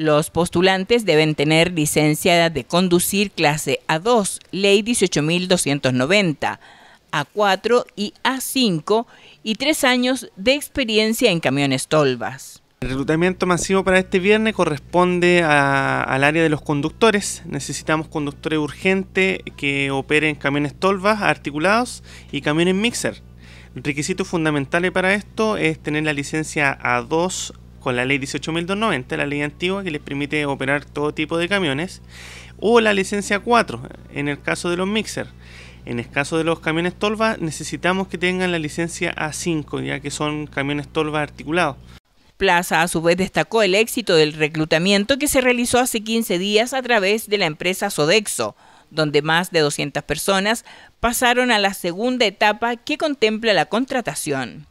Los postulantes deben tener licencia de conducir clase A2, ley 18.290, A4 y A5 y tres años de experiencia en camiones tolvas. El reclutamiento masivo para este viernes corresponde al área de los conductores. Necesitamos conductores urgentes que operen camiones tolvas articulados y camiones mixer. requisito fundamental para esto es tener la licencia A2 con la ley 18.290, la ley antigua que les permite operar todo tipo de camiones, o la licencia 4 en el caso de los mixer. En el caso de los camiones tolva necesitamos que tengan la licencia A5, ya que son camiones tolva articulados. Plaza a su vez destacó el éxito del reclutamiento que se realizó hace 15 días a través de la empresa Sodexo, donde más de 200 personas pasaron a la segunda etapa que contempla la contratación.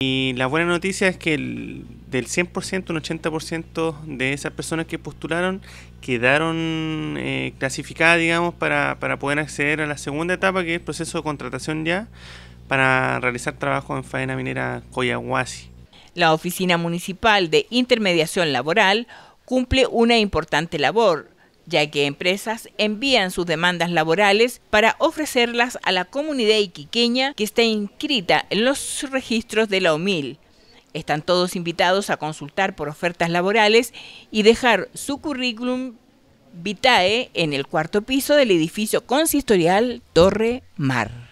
Y la buena noticia es que del 100%, un 80% de esas personas que postularon quedaron eh, clasificadas, digamos, para, para poder acceder a la segunda etapa, que es el proceso de contratación ya, para realizar trabajo en faena minera Coyahuasi. La Oficina Municipal de Intermediación Laboral cumple una importante labor ya que empresas envían sus demandas laborales para ofrecerlas a la comunidad iquiqueña que está inscrita en los registros de la OMIL. Están todos invitados a consultar por ofertas laborales y dejar su currículum vitae en el cuarto piso del edificio consistorial Torre Mar.